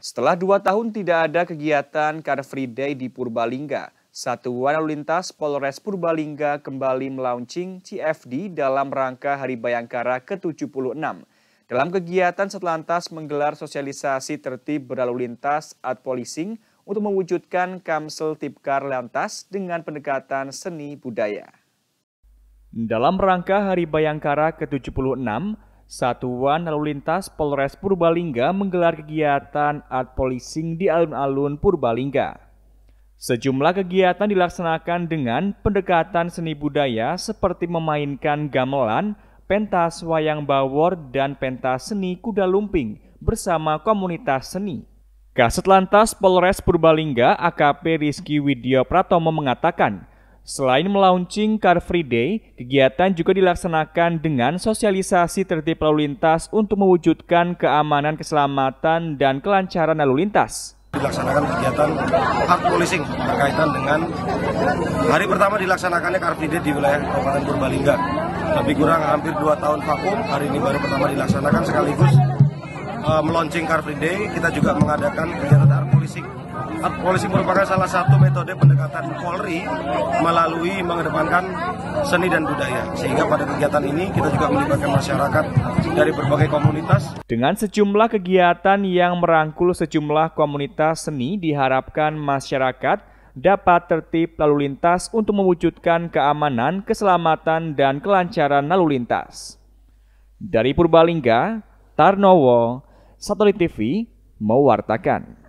Setelah dua tahun tidak ada kegiatan Car Free Day di Purbalingga, Satuan Lalu Lintas Polres Purbalingga kembali melaunching CFD dalam rangka Hari Bayangkara ke-76. Dalam kegiatan Satlantas menggelar sosialisasi tertib berlalu lintas at policing untuk mewujudkan Kamsel Tipkar Lantas dengan pendekatan seni budaya. Dalam rangka Hari Bayangkara ke-76, Satuan Lalu Lintas Polres Purbalingga menggelar kegiatan art policing di alun-alun Purbalingga. Sejumlah kegiatan dilaksanakan dengan pendekatan seni budaya seperti memainkan gamelan, pentas wayang bawor, dan pentas seni kuda lumping bersama komunitas seni. Kasat Lantas Polres Purbalingga AKP Rizky Widyo Pratomo mengatakan, Selain melaunching Car Free Day, kegiatan juga dilaksanakan dengan sosialisasi tertib lalu lintas untuk mewujudkan keamanan, keselamatan, dan kelancaran lalu lintas. Dilaksanakan kegiatan hak policing berkaitan dengan hari pertama dilaksanakannya Car Free Day di wilayah Kabupaten Purbalingga. Lebih kurang hampir 2 tahun vakum, hari ini baru pertama dilaksanakan sekaligus uh, eh, meluncing Car Free Day, kita juga mengadakan kegiatan polisi merupakan salah satu metode pendekatan Polri melalui mengedepankan seni dan budaya. Sehingga pada kegiatan ini kita juga melibatkan masyarakat dari berbagai komunitas. Dengan sejumlah kegiatan yang merangkul sejumlah komunitas seni diharapkan masyarakat dapat tertib lalu lintas untuk mewujudkan keamanan, keselamatan, dan kelancaran lalu lintas. Dari Purbalingga, Tarnowo, Satelit TV mewartakan.